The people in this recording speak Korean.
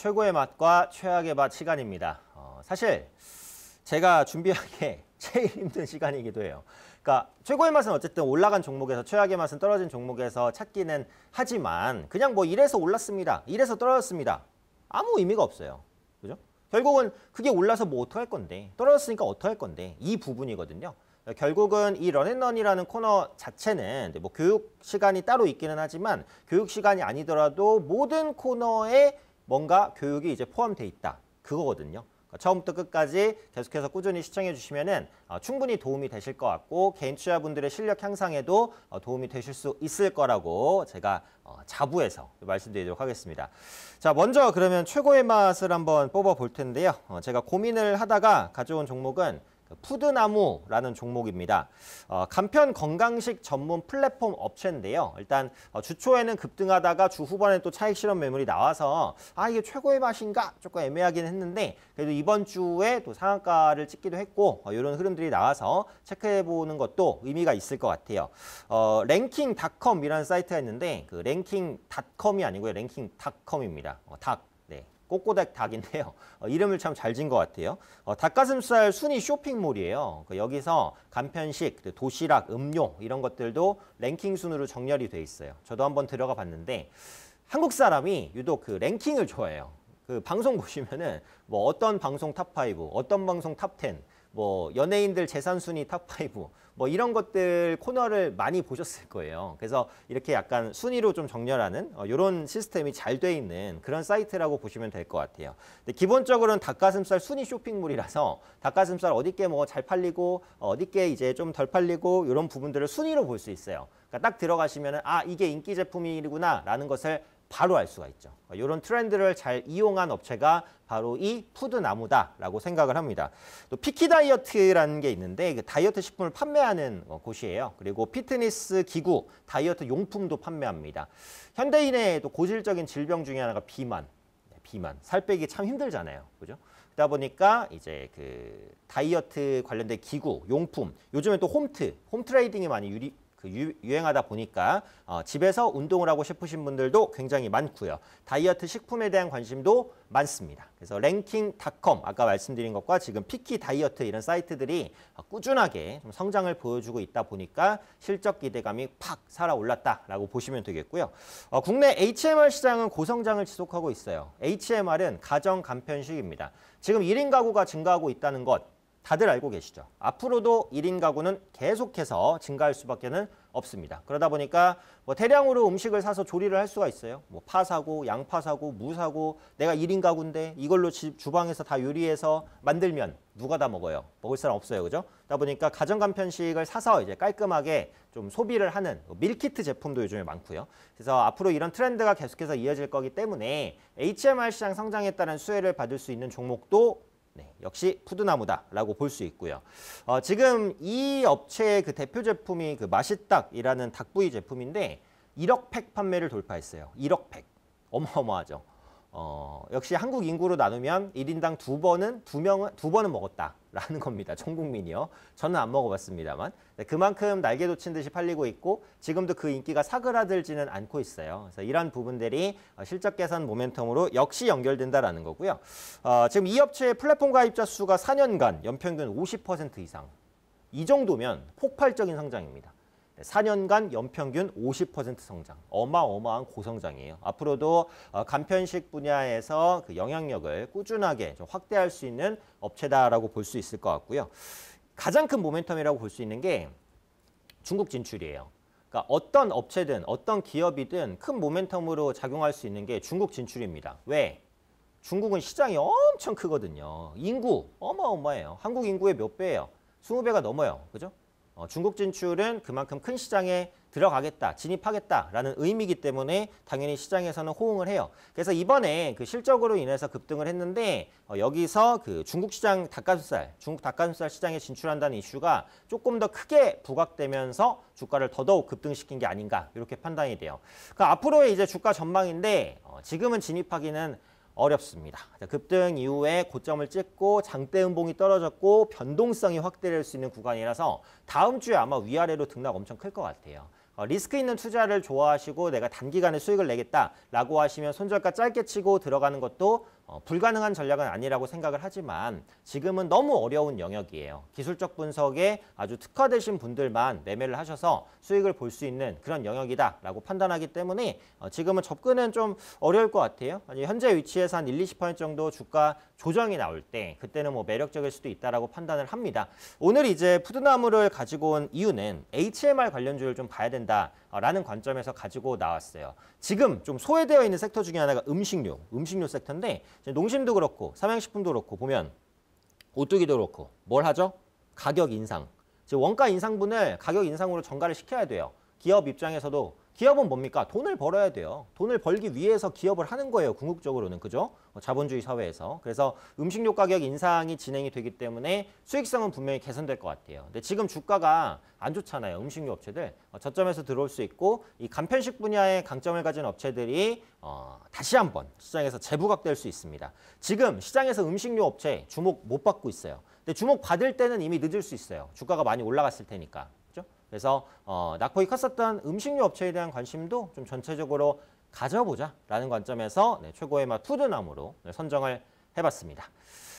최고의 맛과 최악의 맛 시간입니다. 어, 사실 제가 준비하기에 제일 힘든 시간이기도 해요. 그러니까 최고의 맛은 어쨌든 올라간 종목에서 최악의 맛은 떨어진 종목에서 찾기는 하지만 그냥 뭐 이래서 올랐습니다. 이래서 떨어졌습니다. 아무 의미가 없어요. 그죠? 결국은 그게 올라서 뭐 어떡할 건데 떨어졌으니까 어떡할 건데 이 부분이거든요. 결국은 이 런앤런이라는 코너 자체는 뭐 교육 시간이 따로 있기는 하지만 교육 시간이 아니더라도 모든 코너에 뭔가 교육이 이제 포함돼 있다. 그거거든요. 그러니까 처음부터 끝까지 계속해서 꾸준히 시청해 주시면 어, 충분히 도움이 되실 것 같고 개인 투자분들의 실력 향상에도 어, 도움이 되실 수 있을 거라고 제가 어, 자부해서 말씀드리도록 하겠습니다. 자 먼저 그러면 최고의 맛을 한번 뽑아 볼 텐데요. 어, 제가 고민을 하다가 가져온 종목은 푸드나무라는 종목입니다. 어, 간편 건강식 전문 플랫폼 업체인데요. 일단 어, 주초에는 급등하다가 주 후반에 또 차익 실험 매물이 나와서 아 이게 최고의 맛인가 조금 애매하긴 했는데 그래도 이번 주에 또 상한가를 찍기도 했고 어, 이런 흐름들이 나와서 체크해보는 것도 의미가 있을 것 같아요. 어, 랭킹닷컴이라는 사이트가 있는데 그 랭킹닷컴이 아니고요. 랭킹닷컴입니다. 어, 닷 꼬꼬닭 닭인데요. 어, 이름을 참 잘 지은 것 같아요. 어, 닭가슴살 순위 쇼핑몰이에요. 그 여기서 간편식, 그 도시락, 음료 이런 것들도 랭킹 순으로 정렬이 돼 있어요. 저도 한번 들어가 봤는데 한국 사람이 유독 그 랭킹을 좋아해요. 그 방송 보시면은 뭐 어떤 방송 탑 5, 어떤 방송 탑 10, 뭐 연예인들 재산순위 탑5 뭐 이런 것들 코너를 많이 보셨을 거예요. 그래서 이렇게 약간 순위로 좀 정렬하는 어, 이런 시스템이 잘 돼 있는 그런 사이트라고 보시면 될 것 같아요. 근데 기본적으로는 닭가슴살 순위 쇼핑몰이라서 닭가슴살 어디 게뭐 잘 팔리고 어디 게 이제 좀 덜 팔리고 이런 부분들을 순위로 볼 수 있어요. 그러니까 딱 들어가시면 은아 이게 인기 제품이구나 라는 것을 바로 알 수가 있죠. 이런 트렌드를 잘 이용한 업체가 바로 이 푸드나무다라고 생각을 합니다. 또 피키 다이어트라는 게 있는데 그 다이어트 식품을 판매하는 어, 곳이에요. 그리고 피트니스 기구, 다이어트 용품도 판매합니다. 현대인의 또 고질적인 질병 중에 하나가 비만. 네, 비만. 살 빼기 참 힘들잖아요. 그죠? 그러다 보니까 이제 그 다이어트 관련된 기구, 용품, 요즘에 또 홈트, 홈트레이딩이 많이 유리, 그 유, 행하다 보니까 어, 집에서 운동을 하고 싶으신 분들도 굉장히 많고요. 다이어트 식품에 대한 관심도 많습니다. 그래서 랭킹닷컴 아까 말씀드린 것과 지금 피키 다이어트 이런 사이트들이 어, 꾸준하게 성장을 보여주고 있다 보니까 실적 기대감이 팍 살아올랐다라고 보시면 되겠고요. 어, 국내 HMR 시장은 고성장을 지속하고 있어요. HMR은 가정 간편식입니다. 지금 1인 가구가 증가하고 있다는 것 다들 알고 계시죠. 앞으로도 1인 가구는 계속해서 증가할 수밖에 는 없습니다. 그러다 보니까 뭐 대량으로 음식을 사서 조리를 할 수가 있어요. 뭐 파 사고 양파 사고 무 사고 내가 1인 가구인데 이걸로 주방에서 다 요리해서 만들면 누가 다 먹어요? 먹을 사람 없어요. 그죠? 그러다 보니까 가정 간편식을 사서 이제 깔끔하게 좀 소비를 하는 뭐 밀키트 제품도 요즘에 많고요. 그래서 앞으로 이런 트렌드가 계속해서 이어질 거기 때문에 HMR 시장 성장에 따른 수혜를 받을 수 있는 종목도 네, 역시 푸드나무다라고 볼 수 있고요. 어, 지금 이 업체의 그 대표 제품이 그 맛있닭이라는 닭부위 제품인데 1억 팩 판매를 돌파했어요. 1억 팩. 어마어마하죠. 어, 역시 한국 인구로 나누면 1인당 두 번은 두 명은 두 번은 먹었다. 라는 겁니다. 전 국민이요. 저는 안 먹어봤습니다만. 네, 그만큼 날개 돋친 듯이 팔리고 있고 지금도 그 인기가 사그라들지는 않고 있어요. 그래서 이런 부분들이 어, 실적 개선 모멘텀으로 역시 연결된다라는 거고요. 어, 지금 이 업체의 플랫폼 가입자 수가 4년간 연평균 50% 이상. 이 정도면 폭발적인 성장입니다. 4년간 연평균 50% 성장, 어마어마한 고성장이에요. 앞으로도 어, 간편식 분야에서 그 영향력을 꾸준하게 확대할 수 있는 업체다라고 볼 수 있을 것 같고요. 가장 큰 모멘텀이라고 볼 수 있는 게 중국 진출이에요. 그러니까 어떤 업체든 어떤 기업이든 큰 모멘텀으로 작용할 수 있는 게 중국 진출입니다. 왜? 중국은 시장이 엄청 크거든요. 인구 어마어마해요. 한국 인구의 몇 배예요? 20배가 넘어요. 그죠? 어, 중국 진출은 그만큼 큰 시장에 들어가겠다, 진입하겠다라는 의미이기 때문에 당연히 시장에서는 호응을 해요. 그래서 이번에 그 실적으로 인해서 급등을 했는데 어, 여기서 그 중국 시장 닭가슴살, 중국 닭가슴살 시장에 진출한다는 이슈가 조금 더 크게 부각되면서 주가를 더더욱 급등시킨 게 아닌가 이렇게 판단이 돼요. 그 앞으로의 이제 주가 전망인데 어, 지금은 진입하기는 어렵습니다. 급등 이후에 고점을 찍고 장대 음봉이 떨어졌고 변동성이 확대될 수 있는 구간이라서 다음 주에 아마 위아래로 등락 엄청 클 것 같아요. 어, 리스크 있는 투자를 좋아하시고 내가 단기간에 수익을 내겠다라고 하시면 손절가 짧게 치고 들어가는 것도 어, 불가능한 전략은 아니라고 생각을 하지만 지금은 너무 어려운 영역이에요. 기술적 분석에 아주 특화되신 분들만 매매를 하셔서 수익을 볼 수 있는 그런 영역이다라고 판단하기 때문에 어, 지금은 접근은 좀 어려울 것 같아요. 아니, 현재 위치에서 한 1, 20% 정도 주가 조정이 나올 때 그때는 뭐 매력적일 수도 있다라고 판단을 합니다. 오늘 이제 푸드나무를 가지고 온 이유는 HMR 관련주를 좀 봐야 된다라는 관점에서 가지고 나왔어요. 지금 좀 소외되어 있는 섹터 중에 하나가 음식료, 음식료 섹터인데 농심도 그렇고 삼양식품도 그렇고 보면 오뚜기도 그렇고 뭘 하죠? 가격 인상. 즉 원가 인상분을 가격 인상으로 전가를 시켜야 돼요. 기업 입장에서도 기업은 뭡니까? 돈을 벌어야 돼요. 돈을 벌기 위해서 기업을 하는 거예요. 궁극적으로는. 그죠? 뭐 자본주의 사회에서. 그래서 음식료 가격 인상이 진행이 되기 때문에 수익성은 분명히 개선될 것 같아요. 근데 지금 주가가 안 좋잖아요. 음식료 업체들. 어, 저점에서 들어올 수 있고 이 간편식 분야의 강점을 가진 업체들이 어, 다시 한번 시장에서 재부각될 수 있습니다. 지금 시장에서 음식료 업체 주목 못 받고 있어요. 근데 주목 받을 때는 이미 늦을 수 있어요. 주가가 많이 올라갔을 테니까. 그죠? 그래서 어, 낙폭이 컸었던 음식료 업체에 대한 관심도 좀 전체적으로 가져보자라는 관점에서 네, 최고의 맛 푸드나무로 네, 선정을 해봤습니다.